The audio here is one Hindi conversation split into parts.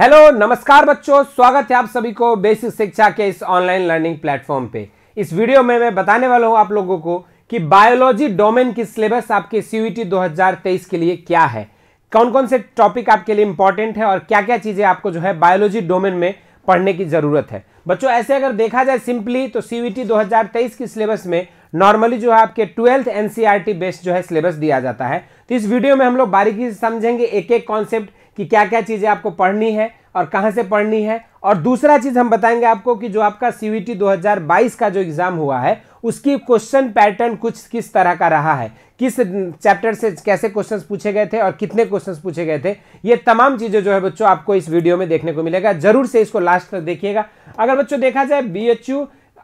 हेलो नमस्कार बच्चों स्वागत है आप सभी को बेसिक शिक्षा के इस ऑनलाइन लर्निंग प्लेटफॉर्म पे इस वीडियो में मैं बताने वाला हूं आप लोगों को कि बायोलॉजी डोमेन की सिलेबस आपके सीयूटी 2023 के लिए क्या है कौन कौन से टॉपिक आपके लिए इंपॉर्टेंट है और क्या क्या चीज़ें आपको जो है बायोलॉजी डोमेन में पढ़ने की ज़रूरत है बच्चों ऐसे अगर देखा जाए सिंपली तो सीवीटी 2023 की सिलेबस में नॉर्मली जो है आपके ट्वेल्थ एनसीआरटी बेस्ड e जो है सिलेबस दिया जाता है तो इस वीडियो में हम लोग बारीकी से समझेंगे एक एक कॉन्सेप्ट कि क्या क्या चीज़ें आपको पढ़नी है और कहाँ से पढ़नी है और दूसरा चीज़ हम बताएंगे आपको कि जो आपका सी वी 2022 का जो एग्ज़ाम हुआ है उसकी क्वेश्चन पैटर्न कुछ किस तरह का रहा है किस चैप्टर से कैसे क्वेश्चंस पूछे गए थे और कितने क्वेश्चंस पूछे गए थे ये तमाम चीज़ें जो है बच्चों आपको इस वीडियो में देखने को मिलेगा जरूर से इसको लास्ट तक देखिएगा अगर बच्चों देखा जाए बी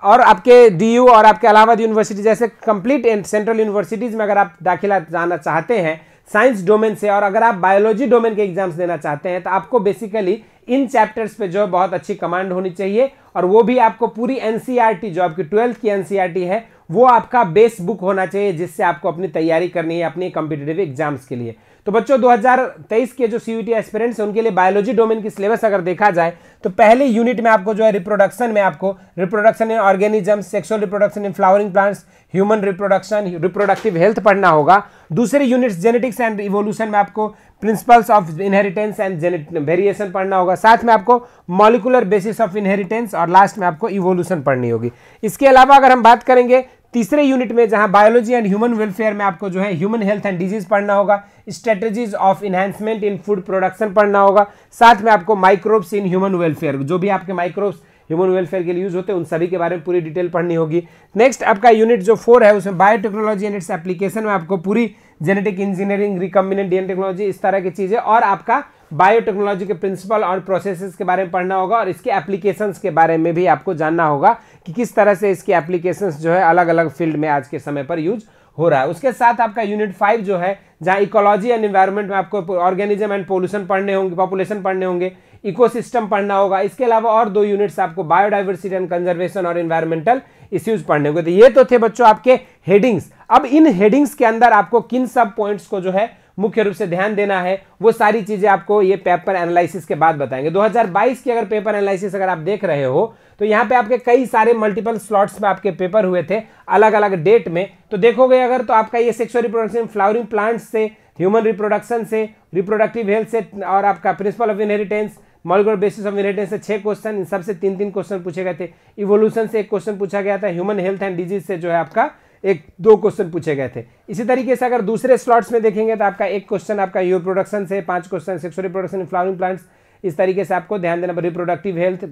और आपके डी और आपके अलाहाबाद यूनिवर्सिटी जैसे कंप्लीट सेंट्रल यूनिवर्सिटीज़ में अगर आप दाखिला जाना चाहते हैं साइंस डोमेन से और अगर आप बायोलॉजी डोमेन के एग्जाम्स देना चाहते हैं तो आपको बेसिकली इन चैप्टर्स पे जो है बहुत अच्छी कमांड होनी चाहिए और वो भी आपको पूरी एनसीईआरटी e जो आपकी ट्वेल्थ की एनसीईआरटी e है वो आपका बेस बुक होना चाहिए जिससे आपको अपनी तैयारी करनी है अपनी कॉम्पिटेटिव एग्जाम्स के लिए तो बच्चों 2023 के जो सी टी एक्सपेरेंट्स उनके लिए बायोलॉजी डोमेन की सिलेबस अगर देखा जाए तो पहले यूनिट में आपको जो है रिप्रोडक्शन में आपको reproduction in organism sexual reproduction in flowering plants human reproduction reproductive health पढ़ना होगा दूसरे यूनिट्स जेनेटिक्स एंड इवोल्यूशन में आपको principles of inheritance and variation पढ़ना होगा साथ में आपको मॉलिकुलर बेसिस ऑफ इनहेरिटेंस और लास्ट में आपको इवोल्यूशन पढ़नी होगी इसके अलावा अगर हम बात करेंगे तीसरे यूनिट में जहां बायोलॉजी एंड ह्यूमन वेलफेयर में आपको जो है ह्यूमन हेल्थ एंड डिजीज पढ़ना होगा strategies of enhancement in food production पढ़ना होगा साथ में आपको माइक्रोब्स इन ह्यूमन वेलफेयर जो भी आपके माइक्रोब्स ह्यूमन वेलफेयर के लिए यूज होते हैं उन सभी के बारे में पूरी डिटेल पढ़नी होगी नेक्स्ट आपका यूनिट जो फोर है उसमें बायोटेक्नोलॉजी एंड इट्स एप्लीकेशन में आपको पूरी genetic engineering recombinant DNA technology इस तरह की चीज़ें और आपका बायोटेक्नोलॉजी के प्रिंसिपल और प्रोसेसेस के बारे में पढ़ना होगा और इसके एप्लीकेशंस के बारे में भी आपको जानना होगा कि किस तरह से इसके एप्लीकेशंस जो है अलग अलग फील्ड में आज के समय पर यूज हो रहा है उसके साथ आपका यूनिट फाइव जो है जहां इकोलॉजी एंड एनवायरमेंट में आपको ऑर्गेनिज्म एंड पोल्यूशन पढ़ने होंगे पॉपुलेशन पढ़ने होंगे इकोसिस्टम पढ़ना होगा इसके अलावा और दो यूनिट्स आपको बायोडाइवर्सिटी एंड कंजर्वेशन और इन्वायरमेंटल इश्यूज पढ़ने होंगे तो ये तो थे बच्चों आपके हेडिंग्स अब इन हेडिंग्स के अंदर आपको किन सब पॉइंट्स को जो है मुख्य रूप से ध्यान देना है वो सारी चीज़ें आपको ये पेपर एनालिसिस के बाद बताएंगे 2022 की अगर पेपर एनालिसिस अगर आप देख रहे हो तो यहाँ पे आपके कई सारे मल्टीपल स्लॉट्स में आपके पेपर हुए थे अलग अलग डेट में तो देखोगे अगर तो आपका ये सेक्सुअल रिप्रोडक्शन फ्लावरिंग प्लांट्स से ह्यूमन रिप्रोडक्शन से रिप्रोडक्टिव हेल्थ से और आपका principle of inheritance molecular basis of inheritance से छह क्वेश्चन इन सबसे तीन तीन क्वेश्चन पूछे गए थे इवोल्यूशन से एक क्वेश्चन पूछा गया था ह्यूमन हेल्थ एंड डिजीज से जो है आपका एक दो क्वेश्चन पूछे गए थे इसी तरीके से अगर दूसरे स्लॉट्स में देखेंगे तो आपका एक क्वेश्चन आपका यूर प्रोडक्शन से पांच question sexual reproduction flowering plants इस तरीके से आपको ध्यान देना रिप्रोडक्टिव हेल्थ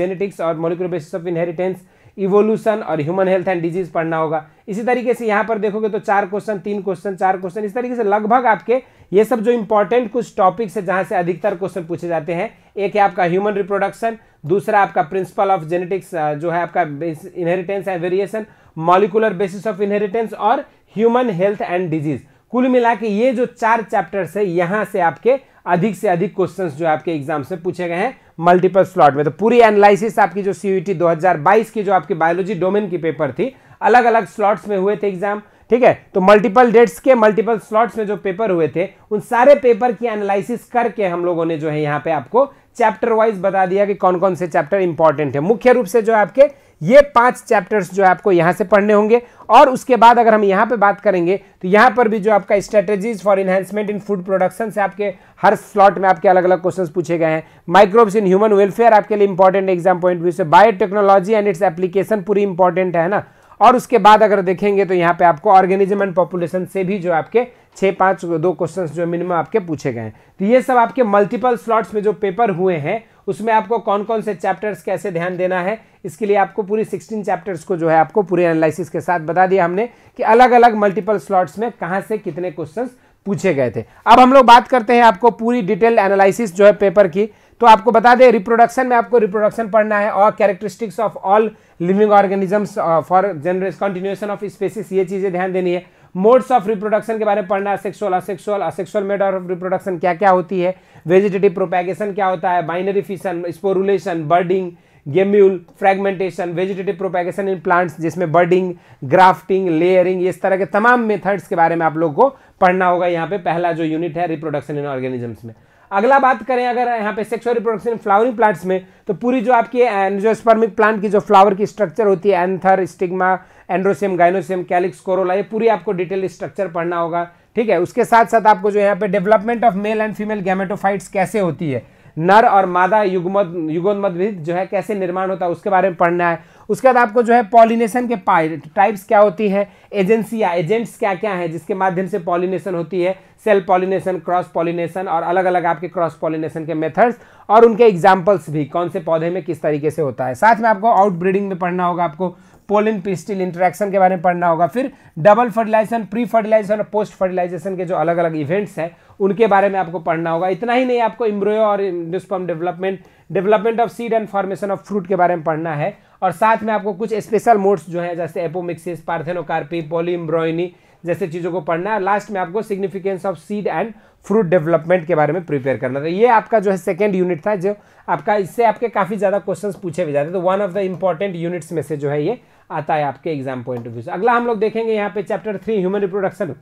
जेनेटिक्स और molecular basis of inheritance evolution और ह्यूमन हेल्थ एंड डिजीज पढ़ना होगा इसी तरीके से यहाँ पर देखोगे तो चार क्वेश्चन तीन क्वेश्चन चार क्वेश्चन इस तरीके से लगभग आपके ये सब जो इंपॉर्टेंट कुछ टॉपिक्स है जहाँ से अधिकतर क्वेश्चन पूछे जाते हैं एक है आपका ह्यूमन रिप्रोडक्शन दूसरा आपका प्रिंसिपल ऑफ जेनेटिक्स जो है आपका inheritance and variation molecular basis of inheritance और ह्यूमन हेल्थ एंड डिजीज कुल मिला के ये जो चार चैप्टर्स है यहां से आपके अधिक से अधिक क्वेश्चंस जो आपके एग्जाम से पूछे गए हैं मल्टीपल स्लॉट में तो पूरी एनालिसिस आपकी जो सीयूईटी 2022 की जो आपकी बायोलॉजी डोमेन की पेपर थी अलग अलग स्लॉट्स में हुए थे एग्जाम ठीक है तो मल्टीपल डेट्स के मल्टीपल स्लॉट्स में जो पेपर हुए थे उन सारे पेपर की एनालिसिस करके हम लोगों ने जो है यहाँ पे आपको चैप्टर वाइज बता दिया कि कौन कौन से चैप्टर इंपॉर्टेंट है मुख्य रूप से जो आपके ये पांच चैप्टर्स जो है आपको यहां से पढ़ने होंगे और उसके बाद अगर हम यहां पे बात करेंगे तो यहां पर भी जो आपका strategies for enhancement in food production से आपके हर स्लॉट में आपके अलग अलग क्वेश्चन पूछे गए हैं माइक्रोब्स इन ह्यूमन वेलफेयर आपके लिए इंपॉर्टेंट एग्जाम पॉइंट व्यू से बायोटेक्नोलॉजी एंड इट्स एप्लीकेशन पूरी इंपॉर्टेंट है ना और उसके बाद अगर देखेंगे तो यहाँ पे आपको ऑर्गेनिज्म एंड पॉपुलेशन से भी जो आपके छः पाँच दो क्वेश्चन जो मिनिमम आपके पूछे गए हैं तो ये सब आपके मल्टीपल स्लॉट्स में जो पेपर हुए हैं उसमें आपको कौन कौन से चैप्टर्स कैसे ध्यान देना है इसके लिए आपको पूरी 16 चैप्टर्स को जो है आपको पूरे एनालिसिस के साथ बता दिया हमने कि अलग अलग मल्टीपल स्लॉट्स में कहाँ से कितने क्वेश्चन पूछे गए थे अब हम लोग बात करते हैं आपको पूरी डिटेल एनालिसिस जो है पेपर की तो आपको बता दें रिप्रोडक्शन में आपको रिप्रोडक्शन पढ़ना है और characteristics of all living organisms for generous continuation of species ये चीज़ें ध्यान देनी है मोड्स ऑफ रिप्रोडक्शन के बारे में पढ़ना है sexual asexual asexual mode of reproduction क्या क्या होती है वेजिटेटिव प्रोपैगेशन क्या होता है binary fission sporulation budding gemmule fragmentation vegetative propagation in plants जिसमें बर्डिंग ग्राफ्टिंग लेयरिंग इस तरह के तमाम मेथड्स के बारे में आप लोग को पढ़ना होगा यहाँ पे पहला जो यूनिट है रिप्रोडक्शन इन ऑर्गेनिजम्स में अगला बात करें अगर यहाँ पे सेक्सुअल रिप्रोडक्शन फ्लावरिंग प्लांट्स में तो पूरी जो आपकी एनजोस्पर्मिक प्लांट की जो फ्लावर की स्ट्रक्चर होती है anther stigma androecium gynoecium calyx corolla ये पूरी आपको डिटेल स्ट्रक्चर पढ़ना होगा ठीक है उसके साथ साथ आपको जो यहाँ पे development of male and female gametophytes कैसे होती है नर और मादा युगमद युगोन्मद जो है कैसे निर्माण होता है उसके बारे में पढ़ना है उसके बाद आपको जो है पॉलिनेशन के टाइप्स क्या होती है एजेंसियाँ एजेंट्स क्या क्या हैं जिसके माध्यम से पॉलिनेशन होती है सेल पॉलिनेशन क्रॉस पॉलिनेशन और अलग अलग आपके क्रॉस पॉलिनेशन के मेथड्स और उनके एग्जाम्पल्स भी कौन से पौधे में किस तरीके से होता है साथ में आपको आउट ब्रीडिंग में पढ़ना होगा आपको पोलिन पिस्टिल इंटरेक्शन के बारे में पढ़ना होगा फिर डबल फर्टिलाइजेशन प्री फर्टिलाइजेशन और पोस्ट फर्टिलाइजेशन के जो अलग अलग इवेंट्स हैं उनके बारे में आपको पढ़ना होगा इतना ही नहीं आपको इम्ब्रोयो और endosperm development development of seed and formation of fruit के बारे में पढ़ना है और साथ में आपको कुछ स्पेशल मोड्स जो हैं जैसे एपोमिक्सिस पार्थेनोकार्पी पोलीम्ब्रोइनी जैसे चीज़ों को पढ़ना है लास्ट में आपको significance of seed and fruit development के बारे में प्रिपेयर करना था तो ये आपका जो है सेकेंड यूनिट था जो आपका इससे आपके काफ़ी ज़्यादा क्वेश्चंस पूछे भी जाते तो one of the important units में से जो है ये आता है आपके एग्जाम पॉइंट ऑफ व्यू से अगला हम लोग देखेंगे यहाँ पे चैप्टर थ्री ह्यूमन रिप्रोडक्शन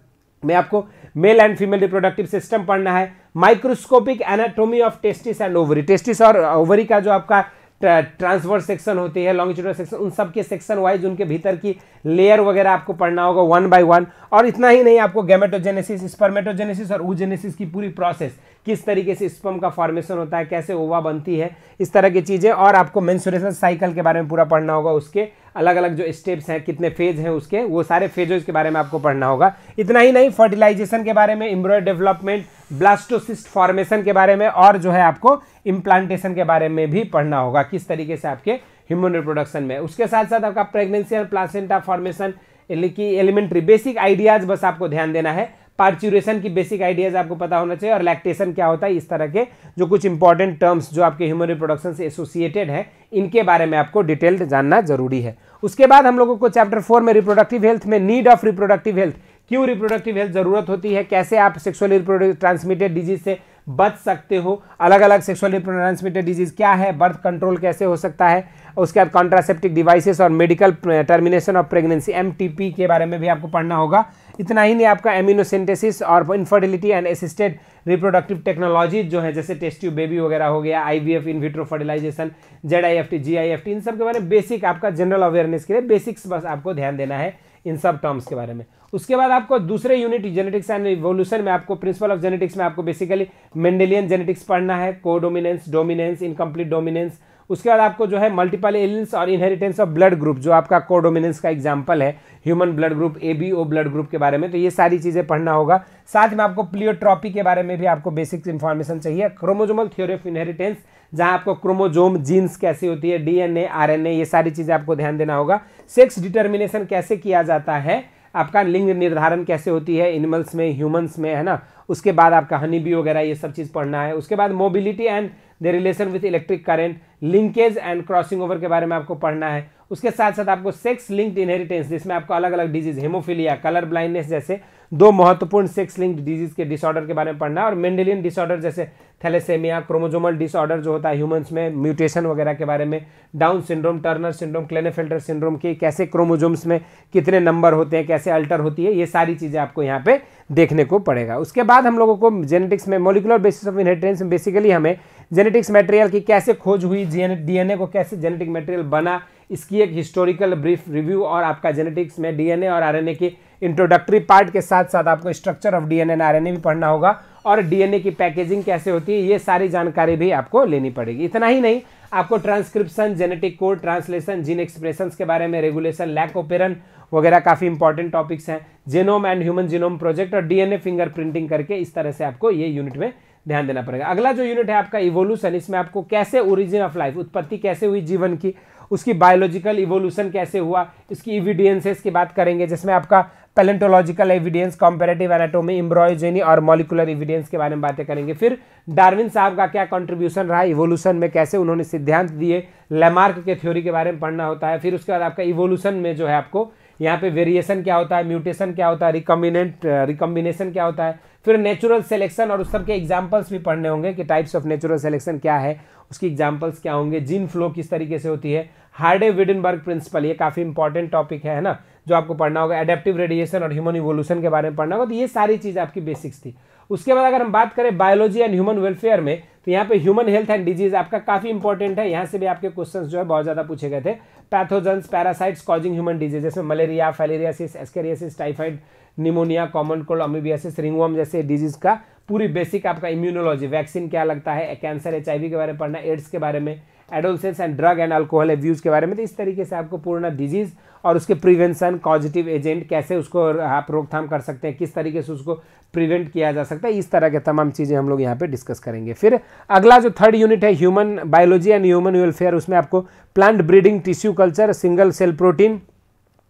में आपको male and female reproductive system पढ़ना है microscopic anatomy of testis and ovary testis और ओवरी का जो आपका ट्रांसवर्स सेक्शन होती है लॉन्गिट्यूडल सेक्शन उन सब के सेक्शन वाइज उनके भीतर की लेयर वगैरह आपको पढ़ना होगा वन बाय वन और इतना ही नहीं आपको गैमेटोजेनेसिस स्पर्मेटोजेनेसिस और ऊजेनेसिस की पूरी प्रोसेस किस तरीके से स्पर्म का फॉर्मेशन होता है कैसे ओवा बनती है इस तरह की चीज़ें और आपको मेन्सुरेशन साइकिल के बारे में पूरा पढ़ना होगा उसके अलग अलग जो स्टेप्स हैं कितने फेज हैं उसके वो सारे फेजेस के बारे में आपको पढ़ना होगा इतना ही नहीं फर्टिलाइजेशन के बारे में इम्ब्रॉयड डेवलपमेंट ब्लास्टोसिस्ट फॉर्मेशन के बारे में और जो है आपको इम्प्लांटेशन के बारे में भी पढ़ना होगा किस तरीके से आपके ह्यूमन रिप्रोडक्शन में उसके साथ साथ आपका प्रेगनेंसी और प्लासेंटा फॉर्मेशन की एलिमेंट्री बेसिक आइडियाज़ बस आपको ध्यान देना है पार्चुरेशन की बेसिक आइडियाज आपको पता होना चाहिए और लैक्टेशन क्या होता है इस तरह के जो कुछ इंपॉर्टेंट टर्म्स जो आपके ह्यूमन रिप्रोडक्शन से एसोसिएटेड है इनके बारे में आपको डिटेल्ड जानना जरूरी है उसके बाद हम लोगों को चैप्टर फोर में रिप्रोडक्टिव हेल्थ में नीड ऑफ रिप्रोडक्टिव हेल्थ क्यों रिप्रोडक्टिव हेल्थ जरूरत होती है कैसे आप सेक्सुअल रिप्रोडक्ट ट्रांसमिटेड डिजीज से बच सकते हो अलग अलग सेक्सुअल ट्रांसमिटेड डिजीज क्या है बर्थ कंट्रोल कैसे हो सकता है उसके बाद कॉन्ट्रासेप्टिक डिवाइसेस और medical termination of pregnancy M के बारे में भी आपको पढ़ना होगा इतना ही नहीं आपका एम्यूनोसेंटेसिस और infertility and assisted reproductive technology जो है जैसे टेस्ट्यू बेबी वगैरह हो गया I V F in vitro fertilization Z I F T G I F T इन सब के बारे में बेसिक आपका जनरल अवेयरनेस के लिए बेसिक्स बस आपको ध्यान देना है इन सब टर्म्स के बारे में उसके बाद आपको दूसरे यूनिट जेनेटिक्स एंड रिवोल्यूशन में आपको प्रिंसिपल ऑफ जेनेटिक्स में आपको बेसिकली मेंडेलियन जेनेटिक्स पढ़ना है को डोमिनेंस डोमिनेंस इनकम्प्लीट डोमिनेंस उसके बाद आपको जो है मल्टीपल एलियंस और इनहेरिटेंस ऑफ ब्लड ग्रुप जो आपका कोडोमिनेंस का एग्जाम्पल है human blood group A B O blood group के बारे में तो ये सारी चीज़ें पढ़ना होगा साथ में आपको प्लियोट्रॉपी के बारे में भी आपको बेसिक इन्फॉर्मेशन चाहिए क्रोमोजोमल थ्योरी ऑफ इनहेरिटेंस जहाँ आपको क्रोमोजोम जीन्स कैसे होती है डीएनए आरएनए ये सारी चीज़ें आपको ध्यान देना होगा सेक्स डिटर्मिनेशन कैसे किया जाता है आपका लिंग निर्धारण कैसे होती है एनिमल्स में ह्यूमंस में है ना उसके बाद आपका हनी बी वगैरह ये सब चीज़ पढ़ना है उसके बाद mobility and the relation with electric current linkage and crossing over के बारे में आपको पढ़ना है उसके साथ साथ आपको सेक्स लिंक्ड इनहेरिटेंस जिसमें आपको अलग अलग डिजीज हेमोफिलिया कलर ब्लाइंडनेस जैसे दो महत्वपूर्ण सेक्स लिंक्ड डिजीज के डिसऑर्डर के बारे में पढ़ना है और मेंडेलियन डिसऑर्डर जैसे थैलेसेमिया क्रोमोजोमल डिसऑर्डर जो होता है ह्यूमंस में म्यूटेशन वगैरह के बारे में Down syndrome Turner syndrome Klinefelter syndrome के कैसे क्रोमोजोम्स में कितने नंबर होते हैं कैसे अल्टर होती है ये सारी चीज़ें आपको यहाँ पे देखने को पड़ेगा उसके बाद हम लोगों को जेनेटिक्स में मोलिकुलर बेसिस ऑफ इनहेरिटेंस में बेसिकली हमें जेनेटिक्स मटेरियल की कैसे खोज हुई डीएनए को कैसे जेनेटिक मटेरियल बना इसकी एक हिस्टोरिकल ब्रीफ रिव्यू और आपका जेनेटिक्स में डीएनए और आरएनए की इंट्रोडक्टरी पार्ट के साथ साथ आपको structure of DNA and RNA भी पढ़ना होगा और डीएनए की पैकेजिंग कैसे होती है ये सारी जानकारी भी आपको लेनी पड़ेगी इतना ही नहीं आपको transcription genetic code translation gene expression के बारे में रेगुलेशन लैक ओपेरन वगैरह काफ़ी इंपॉर्टेंट टॉपिक्स हैं genome and human genome project और डीएनए फिंगर प्रिंटिंग करके इस तरह से आपको ये यूनिट में ध्यान देना पड़ेगा अगला जो यूनिट है आपका इवोल्यूशन इसमें आपको कैसे ओरिजिन ऑफ लाइफ उत्पत्ति कैसे हुई जीवन की उसकी बायोलॉजिकल इवोल्यूशन कैसे हुआ इसकी इविडियंसेस की बात करेंगे जिसमें आपका palaeontological evidence comparative anatomy embryogeny और मॉलिकुलर इविडेंस के बारे में बातें करेंगे फिर डार्विन साहब का क्या कंट्रीब्यूशन रहा इवोल्यूशन में कैसे उन्होंने सिद्धांत दिए लेमार्क के थ्योरी के बारे में पढ़ना होता है फिर उसके बाद आपका इवोल्यूशन में जो है आपको यहाँ पे वेरिएशन क्या होता है म्यूटेशन क्या होता है रिकम्बिनेंट रिकम्बिनेशन क्या होता है फिर नेचुरल सेलेक्शन और उस सब के एग्जाम्पल्स भी पढ़ने होंगे कि टाइप्स ऑफ नेचुरल सेलेक्शन क्या है उसकी एग्जाम्पल्स क्या होंगे जीन फ्लो किस तरीके से होती है हार्डे विडनबर्ग प्रिंसिपल ये काफ़ी इंपॉर्टेंट टॉपिक है ना जो आपको पढ़ना होगा एडेप्टिव रेडिएशन और ह्यूमन इवोल्यूशन के बारे में पढ़ना होगा तो ये सारी चीज़ आपकी बेसिक्स थी उसके बाद अगर हम बात करें बायोलॉजी एंड ह्यूमन वेलफेयर में तो यहाँ पे ह्यूमन हेल्थ एंड डिजीज आपका काफ़ी इंपॉर्टेंट है यहाँ से भी आपके क्वेश्चन जो है बहुत ज़्यादा पूछे गए थे pathogens parasites causing human disease जैसे malaria filariasis ascariasis typhoid pneumonia common cold amoebiasis ringworm जैसे डिजीज का पूरी बेसिक आपका इम्यूनोलॉजी वैक्सीन क्या लगता है कैंसर एच के बारे में पढ़ना एड्स के बारे में adolescence and drug and alcohol abuse के बारे में तो इस तरीके से आपको पूर्ण डिजीज़ और उसके प्रिवेंशन पॉजिटिव एजेंट कैसे उसको आप रोकथाम कर सकते हैं किस तरीके से उसको प्रिवेंट किया जा सकता है इस तरह के तमाम चीज़ें हम लोग यहाँ पे डिस्कस करेंगे फिर अगला जो थर्ड यूनिट है human biology and human welfare उसमें आपको plant breeding tissue culture single cell protein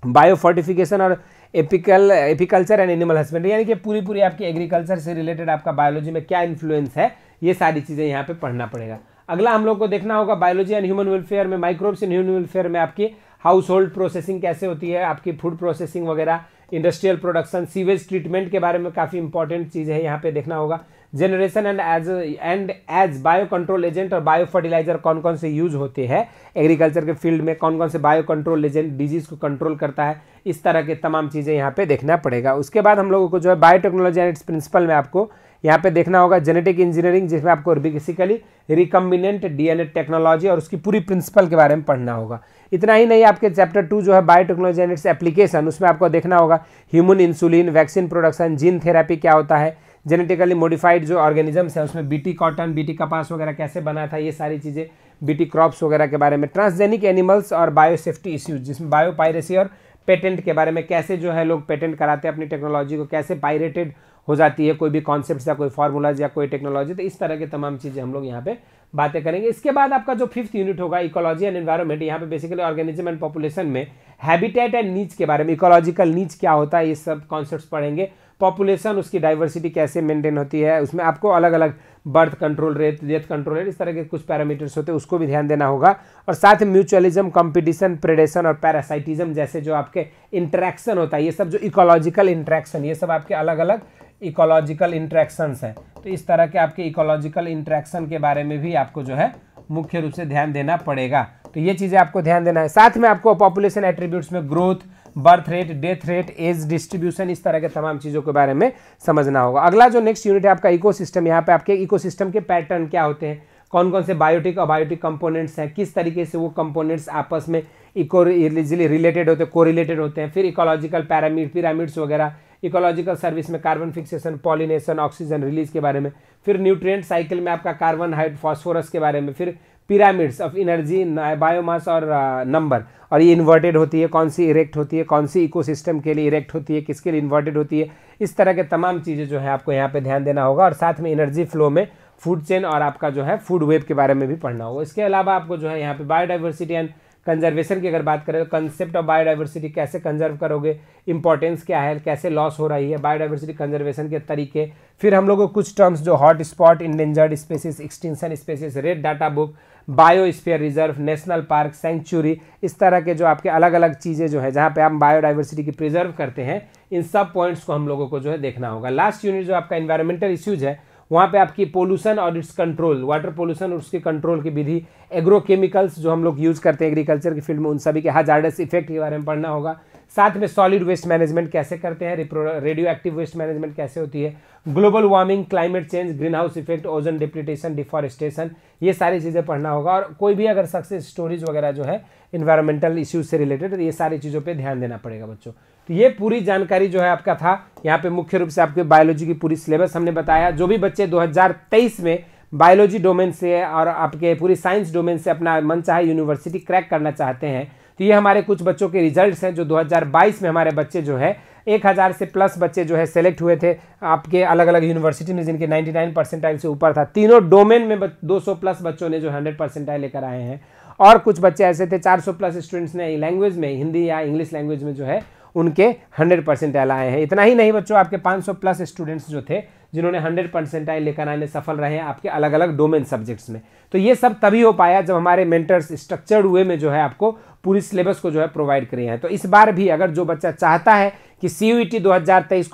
biofortification और apical apiculture and animal husbandry यानी कि पूरी पूरी आपकी एग्रीकल्चर से रिलेटेड आपका बायोलॉजी में क्या इन्फ्लुएंस है ये सारी चीज़ें यहाँ पे पढ़ना पड़ेगा अगला हम लोग को देखना होगा बायोलॉजी एंड ह्यूमन वेलफेयर में माइक्रोब्स एंड ह्यूमन वेलफेयर में आपकी हाउस होल्ड प्रोसेसिंग कैसे होती है आपकी फूड प्रोसेसिंग वगैरह इंडस्ट्रियल प्रोडक्शन सीवेज ट्रीटमेंट के बारे में काफ़ी इंपॉर्टेंट चीज़ है यहाँ पे देखना होगा generation and age and age biocontrol agent और बायो फर्टिलाइजर कौन कौन से यूज होते हैं एग्रीकल्चर के फील्ड में कौन कौन से बायो कंट्रोल एजेंट डिजीज को कंट्रोल करता है इस तरह के तमाम चीज़ें यहाँ पे देखना पड़ेगा उसके बाद हम लोगों को जो है बायोटेक्नोलॉजी एंड इट्स प्रिंसिपल में आपको यहाँ पे देखना होगा जेनेटिक इंजीनियरिंग जिसमें आपको बेसिकली रिकम्बिनेंट डीएनए टेक्नोलॉजी और उसकी पूरी प्रिंसिपल के बारे में पढ़ना होगा इतना ही नहीं आपके चैप्टर टू जो है बायोटेक्नोलॉजी एंड इट्स एप्लीकेशन उसमें आपको देखना होगा human insulin vaccine production gene therapy क्या होता है जेनेटिकली मॉडिफाइड जो ऑर्गेनिजम्स हैं उसमें बीटी कॉटन बीटी कपास वगैरह कैसे बना था ये सारी चीज़ें बीटी क्रॉप्स वगैरह के बारे में ट्रांसजेनिक एनिमल्स और बायोसेफ्टी इश्यूज जिसमें बायो पायरेसी और पेटेंट के बारे में कैसे जो है लोग पेटेंट कराते हैं अपनी टेक्नोलॉजी को कैसे पायरेटेड हो जाती है कोई भी कॉन्सेप्ट या कोई फार्मूलाज या कोई टेक्नोलॉजी तो इस तरह की तमाम चीज़ें हम लोग यहाँ पर बातें करेंगे इसके बाद आपका जो फिफ्थ यूनिट होगा इकोलॉजी एंड एनवायरमेंट यहाँ पे बेसिकली ऑर्गेनिज्म एंड पॉपुलेशन में हैबिटेट एंड नीच के बारे में इकोलॉजिकल नीच क्या होता है ये सब कॉन्सेप्ट पढ़ेंगे पॉपुलेशन उसकी डाइवर्सिटी कैसे मेंटेन होती है उसमें आपको अलग अलग birth control rate death control rate इस तरह के कुछ पैरामीटर्स होते हैं उसको भी ध्यान देना होगा और साथ ही म्यूचुअलिज्म कंपटीशन प्रेडेशन और पैरासाइटिज्म जैसे जो आपके इंट्रैक्शन होता है ये सब जो इकोलॉजिकल इंट्रैक्शन ये सब आपके अलग अलग इकोलॉजिकल इंट्रैक्शंस हैं तो इस तरह के आपके इकोलॉजिकल इंट्रैक्शन के बारे में भी आपको जो है मुख्य रूप से ध्यान देना पड़ेगा तो ये चीज़ें आपको ध्यान देना है साथ में आपको पॉपुलेशन एट्रीब्यूट्स में growth birth rate death rate age distribution इस तरह के तमाम चीज़ों के बारे में समझना होगा अगला जो नेक्स्ट यूनिट है आपका सिस्टम यहाँ पे आपके सिस्टम के पैटर्न क्या होते हैं कौन कौन से बायोटिक और बायोटिक कंपोनेंट्स हैं किस तरीके से वो कंपोनेंट्स आपस में इको रिलेटेड होते हैं कोरिलेटेड होते हैं फिर इकोलॉजिकल पैरामिड पिरामिड्स वगैरह इकोलॉजिकल सर्विस में carbon fixation pollination oxygen release के बारे में फिर न्यूट्रिएंट साइकिल में आपका कार्बन हाइड फॉस्फोरस के बारे में फिर पिरामिड्स ऑफ इनर्जी बायोमास और नंबर और ये इन्वर्टेड होती है कौन सी इरेक्ट होती है कौन सी इकोसिस्टम के लिए इरेक्ट होती है किसके लिए इन्वर्टेड होती है इस तरह के तमाम चीज़ें जो है आपको यहाँ पे ध्यान देना होगा और साथ में इनर्जी फ्लो में फूड चेन और आपका जो है फूड वेब के बारे में भी पढ़ना होगा इसके अलावा आपको जो है यहाँ पे बायोडाइवर्सिटी एंड कंजर्वेशन की अगर बात करें तो कंसेप्ट ऑफ बायोडाइवर्सिटी कैसे कंजर्व करोगे इंपॉर्टेंस क्या है कैसे लॉस हो रही है बायोडाइवर्सिटी कंजर्वेशन के तरीके फिर हम लोगों को कुछ टर्म्स जो hot spot endangered species extinction species red data book sphere reserve national park sanctuary इस तरह के जो आपके अलग अलग चीज़ें जो है जहाँ पे आप बायोडाइवर्सिटी की प्रिजर्व करते हैं इन सब पॉइंट्स को हम लोगों को जो है देखना होगा लास्ट यूनिट जो आपका इन्वायरमेंटल इश्यूज है वहाँ पे आपकी पोल्यूशन और इट्स कंट्रोल वाटर पोल्यूशन और उसके कंट्रोल की विधि एग्रोकेमिकल्स जो हम लोग यूज़ करते हैं एग्रीकल्चर की फील्ड में उन सभी के हजार्डस इफेक्ट के बारे में पढ़ना होगा साथ में सॉलिड वेस्ट मैनेजमेंट कैसे करते हैं रेडियो एक्टिव वेस्ट मैनेजमेंट कैसे होती है global warming climate change greenhouse effect ozone depletion deforestation ये सारी चीज़ें पढ़ना होगा और कोई भी अगर सक्सेस स्टोरीज वगैरह जो है इन्वायरमेंटल इश्यूज से रिलेटेड तो ये सारी चीज़ों पर ध्यान देना पड़ेगा बच्चों तो ये पूरी जानकारी जो है आपका था यहाँ पे मुख्य रूप से आपके बायोलॉजी की पूरी सिलेबस हमने बताया जो भी बच्चे 2023 में बायोलॉजी डोमेन से और आपके पूरी साइंस डोमेन से अपना मन चाहे यूनिवर्सिटी क्रैक करना चाहते हैं तो ये हमारे कुछ बच्चों के रिजल्ट्स हैं जो 2022 में हमारे बच्चे जो है 1000 से प्लस बच्चे जो है सेलेक्ट हुए थे आपके अलग अलग यूनिवर्सिटी में जिनके 99 परसेंटाइल से ऊपर था तीनों डोमेन में 200 प्लस बच्चों ने जो 100 परसेंटाइल लेकर आए हैं और कुछ बच्चे ऐसे थे 400 प्लस स्टूडेंट्स ने लैंग्वेज में हिंदी या इंग्लिश लैंग्वेज में जो है उनके हंड्रेड परसेंटाइल आए हैं इतना ही नहीं बच्चों आपके 500 प्लस स्टूडेंट्स जो थे जिन्होंने हंड्रेड परसेंटाइल लेकर आने सफल रहे हैं आपके अलग अलग डोमेन सब्जेक्ट्स में तो ये सब तभी हो पाया जब हमारे मेंटर्स स्ट्रक्चर्ड वे में जो है आपको पूरी सिलेबस को जो है प्रोवाइड करे हैं तो इस बार भी अगर जो बच्चा चाहता है कि e सी यू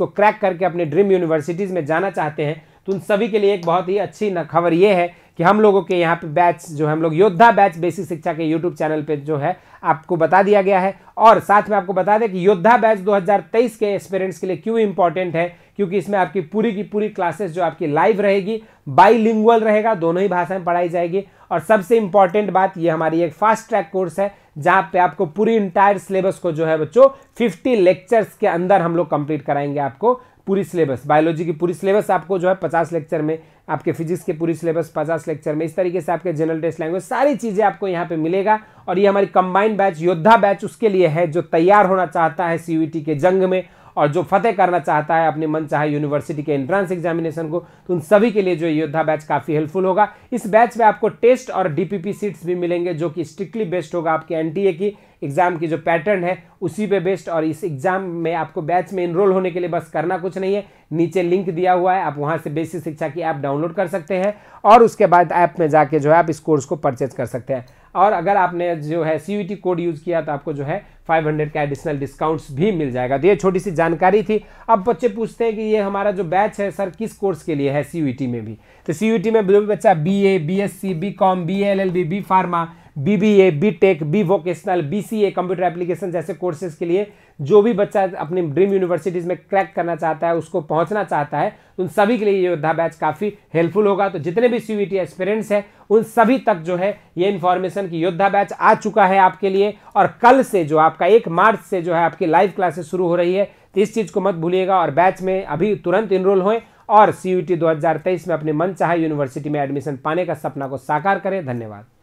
को क्रैक करके अपने ड्रीम यूनिवर्सिटीज़ में जाना चाहते हैं तो उन सभी के लिए एक बहुत ही अच्छी खबर ये है कि हम लोगों के यहाँ पे बैच जो हम लोग योद्धा बैच बेसिक शिक्षा के यूट्यूब चैनल पे जो है आपको बता दिया गया है और साथ में आपको बता दें कि योद्धा बैच 2023 के एक्सपेरेंट्स के लिए क्यों इंपॉर्टेंट है क्योंकि इसमें आपकी पूरी की पूरी क्लासेस जो आपकी लाइव रहेगी बाई रहेगा दोनों ही भाषाएं पढ़ाई जाएगी और सबसे इंपॉर्टेंट बात ये हमारी एक फास्ट ट्रैक कोर्स है जहाँ पे आपको पूरी इंटायर सिलेबस को जो है बच्चों 50 लेक्चर्स के अंदर हम लोग कंप्लीट कराएंगे आपको पूरी सिलेबस बायोलॉजी की पूरी सिलेबस आपको जो है पचास लेक्चर में आपके फिजिक्स के पूरी सिलेबस पचास लेक्चर में इस तरीके से आपके जनरल टेस्ट लैंग्वेज सारी चीज़ें आपको यहाँ पे मिलेगा और ये हमारी कंबाइंड बैच योद्धा बैच उसके लिए है जो तैयार होना चाहता है सी e के जंग में और जो फतेह करना चाहता है अपनी मन चाहे यूनिवर्सिटी के एंट्रेंस एग्जामिनेशन को तो उन सभी के लिए जो योद्धा बैच काफ़ी हेल्पफुल होगा इस बैच में आपको टेस्ट और डीपीपी सीट्स भी मिलेंगे जो कि स्ट्रिक्टली बेस्ड होगा आपके एनटीए की एग्जाम की जो पैटर्न है उसी पे बेस्ड और इस एग्जाम में आपको बैच में इनरोल होने के लिए बस करना कुछ नहीं है नीचे लिंक दिया हुआ है आप वहां से बेसिक शिक्षा की ऐप डाउनलोड कर सकते हैं और उसके बाद ऐप में जाके जो है आप इस कोर्स को परचेज कर सकते हैं और अगर आपने जो है सी कोड यूज़ किया तो आपको जो है 500 का एडिशनल डिस्काउंट्स भी मिल जाएगा तो ये छोटी सी जानकारी थी अब बच्चे पूछते हैं कि ये हमारा जो बैच है सर किस कोर्स के लिए है सी में भी तो सी में जो बच्चा B A B S C B com B L L B B pharma B B A B tech B vocational B C A computer application जैसे कोर्सेज के लिए जो भी बच्चा अपनी ड्रीम यूनिवर्सिटीज़ में क्रैक करना चाहता है उसको पहुंचना चाहता है उन सभी के लिए ये योद्धा बैच काफ़ी हेल्पफुल होगा तो जितने भी सी एक्सपीरियंस है उन सभी तक जो है ये इन्फॉर्मेशन की योद्धा बैच आ चुका है आपके लिए और कल से जो आपका एक मार्च से जो है आपकी लाइव क्लासेस शुरू हो रही है तो इस चीज़ को मत भूलिएगा और बैच में अभी तुरंत इनरोल हो और सी यू में अपने मन चाहे यूनिवर्सिटी में एडमिशन पाने का सपना को साकार करें धन्यवाद